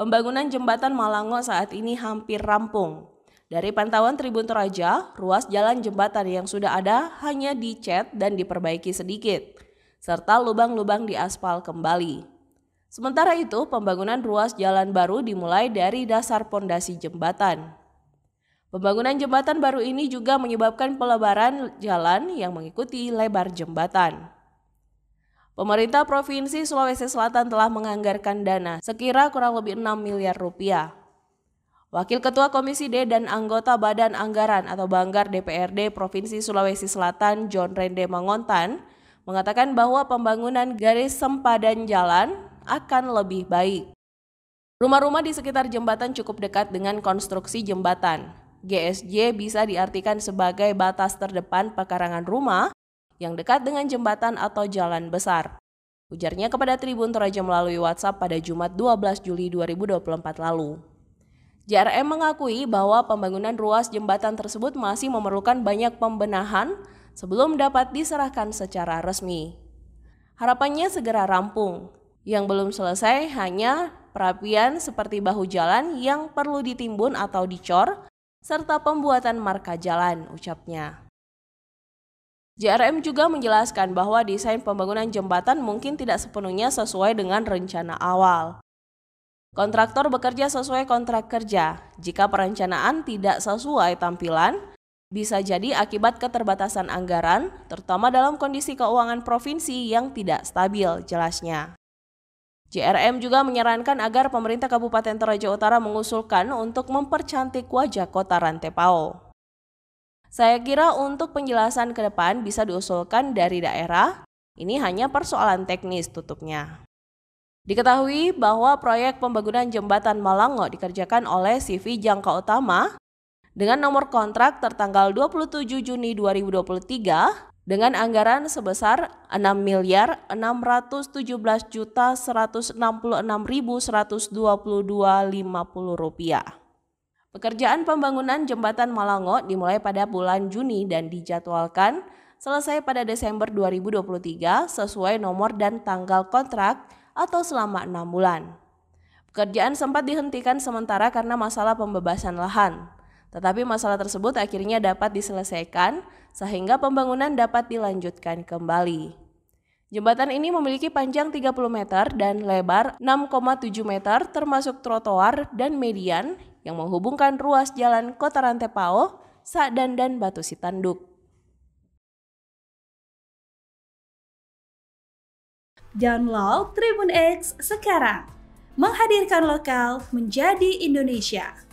Pembangunan jembatan Malango saat ini hampir rampung. Dari pantauan Tribun Toraja, ruas jalan jembatan yang sudah ada hanya dicet dan diperbaiki sedikit, serta lubang-lubang di aspal kembali. Sementara itu, pembangunan ruas jalan baru dimulai dari dasar pondasi jembatan. Pembangunan jembatan baru ini juga menyebabkan pelebaran jalan yang mengikuti lebar jembatan. Pemerintah Provinsi Sulawesi Selatan telah menganggarkan dana sekira kurang lebih 6 miliar rupiah. Wakil Ketua Komisi D dan anggota Badan Anggaran atau Banggar DPRD Provinsi Sulawesi Selatan John Rende Mangontan mengatakan bahwa pembangunan garis sempadan jalan akan lebih baik. Rumah-rumah di sekitar jembatan cukup dekat dengan konstruksi jembatan. GSJ bisa diartikan sebagai batas terdepan pekarangan rumah yang dekat dengan jembatan atau jalan besar. Ujarnya kepada Tribun Toraja melalui WhatsApp pada Jumat 12 Juli 2024 lalu. JRM mengakui bahwa pembangunan ruas jembatan tersebut masih memerlukan banyak pembenahan sebelum dapat diserahkan secara resmi. Harapannya segera rampung. Yang belum selesai hanya perapian seperti bahu jalan yang perlu ditimbun atau dicor, serta pembuatan marka jalan, ucapnya. JRM juga menjelaskan bahwa desain pembangunan jembatan mungkin tidak sepenuhnya sesuai dengan rencana awal. Kontraktor bekerja sesuai kontrak kerja. Jika perencanaan tidak sesuai tampilan, bisa jadi akibat keterbatasan anggaran, terutama dalam kondisi keuangan provinsi yang tidak stabil, jelasnya. JRM juga menyarankan agar pemerintah Kabupaten Toraja Utara mengusulkan untuk mempercantik wajah kota Rantepao. Saya kira untuk penjelasan ke depan bisa diusulkan dari daerah, ini hanya persoalan teknis tutupnya. Diketahui bahwa proyek pembangunan jembatan Malango dikerjakan oleh CV Jangka Utama dengan nomor kontrak tertanggal 27 Juni 2023 dengan anggaran sebesar 6 miliar 617 juta 166.122,50 rupiah. Pekerjaan pembangunan jembatan Malango dimulai pada bulan Juni dan dijadwalkan selesai pada Desember 2023 sesuai nomor dan tanggal kontrak atau selama enam bulan. Pekerjaan sempat dihentikan sementara karena masalah pembebasan lahan. Tetapi masalah tersebut akhirnya dapat diselesaikan sehingga pembangunan dapat dilanjutkan kembali. Jembatan ini memiliki panjang 30 meter dan lebar 6,7 meter termasuk trotoar dan median yang menghubungkan ruas jalan Kota Rantepao, Sakdan dan Batu Sitanduk. Download Tribun X sekarang. Menghadirkan lokal menjadi Indonesia.